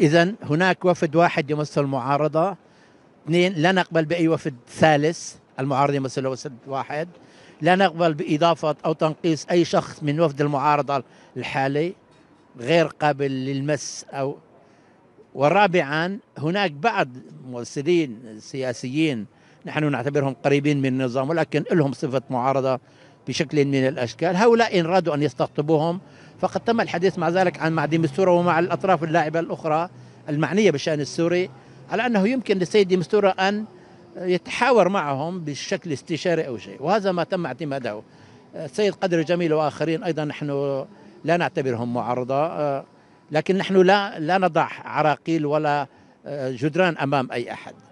إذا هناك وفد واحد يمثل المعارضة اثنين لا نقبل بأي وفد ثالث المعارضة يمثل وفد واحد لا نقبل بإضافة أو تنقيص أي شخص من وفد المعارضة الحالي غير قابل للمس أو ورابعا هناك بعض ممثلين سياسيين نحن نعتبرهم قريبين من النظام ولكن لهم صفة معارضة بشكل من الأشكال هؤلاء إن رادوا أن يستقطبوهم فقد تم الحديث مع ذلك عن معدم السورة ومع الأطراف اللاعبة الأخرى المعنية بالشأن السوري على أنه يمكن للسيد ديمستورة أن يتحاور معهم بشكل استشاري أو شيء وهذا ما تم اعتماده السيد قدر جميل وآخرين أيضا نحن لا نعتبرهم معارضة آه، لكن نحن لا لا نضع عراقيل ولا آه، جدران أمام أي أحد